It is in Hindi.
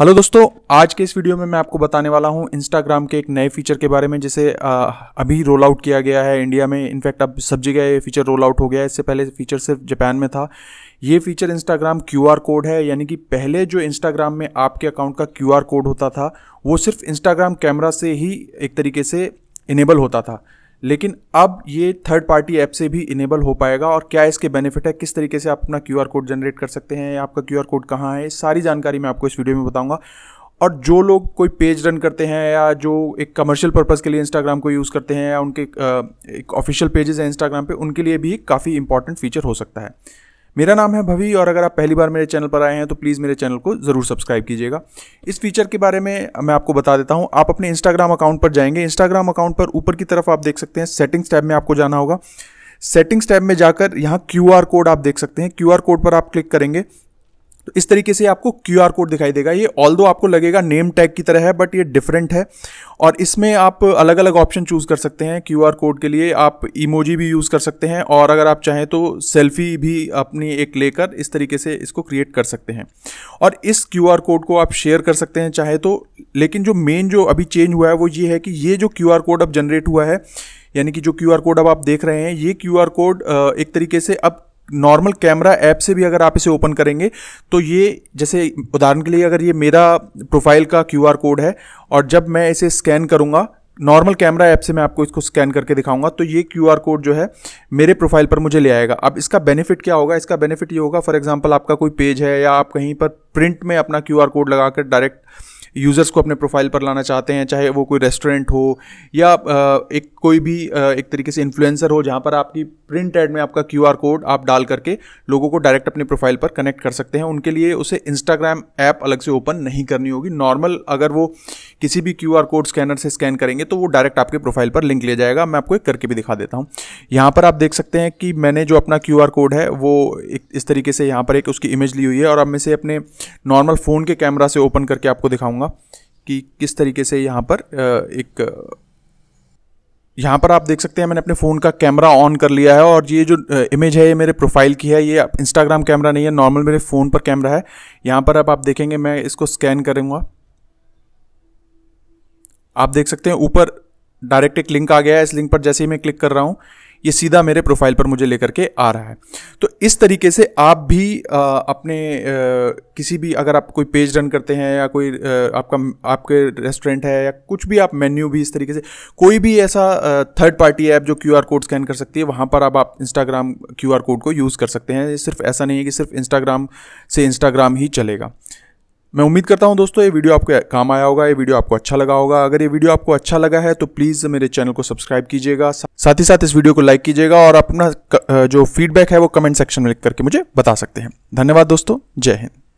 हेलो दोस्तों आज के इस वीडियो में मैं आपको बताने वाला हूं इंस्टाग्राम के एक नए फीचर के बारे में जिसे अभी रोल आउट किया गया है इंडिया में इनफैक्ट अब सब जगह ये फीचर रोल आउट हो गया है इससे पहले फीचर सिर्फ जापान में था ये फीचर इंस्टाग्राम क्यूआर कोड है यानी कि पहले जो इंस्टाग्राम में आपके अकाउंट का क्यू कोड होता था वो सिर्फ इंस्टाग्राम कैमरा से ही एक तरीके से इनेबल होता था लेकिन अब ये थर्ड पार्टी ऐप से भी इनेबल हो पाएगा और क्या इसके बेनिफिट है किस तरीके से आप अपना क्यू कोड जनरेट कर सकते हैं आपका क्यू कोड कहाँ है सारी जानकारी मैं आपको इस वीडियो में बताऊँगा और जो लोग कोई पेज रन करते हैं या जो एक कमर्शियल पर्पज़ के लिए इंस्टाग्राम को यूज़ करते हैं या उनके एक ऑफिशियल पेजेस हैं इंस्टाग्राम पे उनके लिए भी काफ़ी इंपॉर्टेंट फीचर हो सकता है मेरा नाम है भवी और अगर आप पहली बार मेरे चैनल पर आए हैं तो प्लीज़ मेरे चैनल को ज़रूर सब्सक्राइब कीजिएगा इस फीचर के बारे में मैं आपको बता देता हूं आप अपने इंस्टाग्राम अकाउंट पर जाएंगे इंस्टाग्राम अकाउंट पर ऊपर की तरफ आप देख सकते हैं सेटिंग्स टैब में आपको जाना होगा सेटिंग्स टैब में जाकर यहाँ क्यू कोड आप देख सकते हैं क्यू कोड पर आप क्लिक करेंगे तो इस तरीके से आपको क्यू कोड दिखाई देगा ये ऑल आपको लगेगा नेम टैग की तरह है बट ये डिफरेंट है और इसमें आप अलग अलग ऑप्शन चूज़ कर सकते हैं क्यू कोड के लिए आप इमोजी भी यूज़ कर सकते हैं और अगर आप चाहें तो सेल्फी भी अपनी एक लेकर इस तरीके से इसको क्रिएट कर सकते हैं और इस क्यू कोड को आप शेयर कर सकते हैं चाहे तो लेकिन जो मेन जो अभी चेंज हुआ है वो ये है कि ये जो क्यू कोड अब जनरेट हुआ है यानी कि जो क्यू कोड अब आप देख रहे हैं ये क्यू कोड एक तरीके से अब नॉर्मल कैमरा ऐप से भी अगर आप इसे ओपन करेंगे तो ये जैसे उदाहरण के लिए अगर ये मेरा प्रोफाइल का क्यू कोड है और जब मैं इसे स्कैन करूँगा नॉर्मल कैमरा ऐप से मैं आपको इसको स्कैन करके दिखाऊंगा तो ये क्यू आर कोड जो है मेरे प्रोफाइल पर मुझे ले आएगा अब इसका बेनिफिट क्या होगा इसका बेनिफिट ये होगा फॉर एग्जांपल आपका कोई पेज है या आप कहीं पर प्रिंट में अपना क्यू आर कोड लगा कर डायरेक्ट यूज़र्स को अपने प्रोफाइल पर लाना चाहते हैं चाहे वो कोई रेस्टोरेंट हो या एक कोई भी एक तरीके से इन्फ्लुएंसर हो जहाँ पर आपकी प्रिंट एड में आपका क्यू कोड आप डाल करके लोगों को डायरेक्ट अपने प्रोफाइल पर कनेक्ट कर सकते हैं उनके लिए उसे इंस्टाग्राम ऐप अलग से ओपन नहीं करनी होगी नॉर्मल अगर वो किसी भी क्यू कोड स्कैनर से स्कैन करेंगे तो वो डायरेक्ट आपके प्रोफाइल पर लिंक ले जाएगा मैं आपको एक करके भी दिखा देता हूँ यहाँ पर आप देख सकते हैं कि मैंने जो अपना क्यू कोड है वो एक इस तरीके से यहाँ पर एक उसकी इमेज ली हुई है और अब मैं इसे अपने नॉर्मल फ़ोन के कैमरा से ओपन करके आपको दिखाऊँगा कि किस तरीके से यहाँ पर एक यहाँ पर आप देख सकते हैं मैंने अपने फ़ोन का कैमरा ऑन कर लिया है और ये जो इमेज है ये मेरे प्रोफाइल की है ये इंस्टाग्राम कैमरा नहीं है नॉर्मल मेरे फ़ोन पर कैमरा है यहाँ पर अब आप देखेंगे मैं इसको स्कैन करूँगा आप देख सकते हैं ऊपर डायरेक्ट एक लिंक आ गया है इस लिंक पर जैसे ही मैं क्लिक कर रहा हूँ ये सीधा मेरे प्रोफाइल पर मुझे लेकर के आ रहा है तो इस तरीके से आप भी आ, अपने आ, किसी भी अगर आप कोई पेज रन करते हैं या कोई आ, आपका आपके रेस्टोरेंट है या कुछ भी आप मेन्यू भी इस तरीके से कोई भी ऐसा थर्ड पार्टी ऐप जो क्यू कोड स्कैन कर सकती है वहाँ पर आप आप इंस्टाग्राम क्यू कोड को यूज़ कर सकते हैं सिर्फ ऐसा नहीं है कि सिर्फ इंस्टाग्राम से इंस्टाग्राम ही चलेगा मैं उम्मीद करता हूं दोस्तों ये वीडियो आपको काम आया होगा ये वीडियो आपको अच्छा लगा होगा अगर ये वीडियो आपको अच्छा लगा है तो प्लीज़ मेरे चैनल को सब्सक्राइब कीजिएगा साथ ही साथ इस वीडियो को लाइक कीजिएगा और अपना जो फीडबैक है वो कमेंट सेक्शन में लिख करके मुझे बता सकते हैं धन्यवाद दोस्तों जय हिंद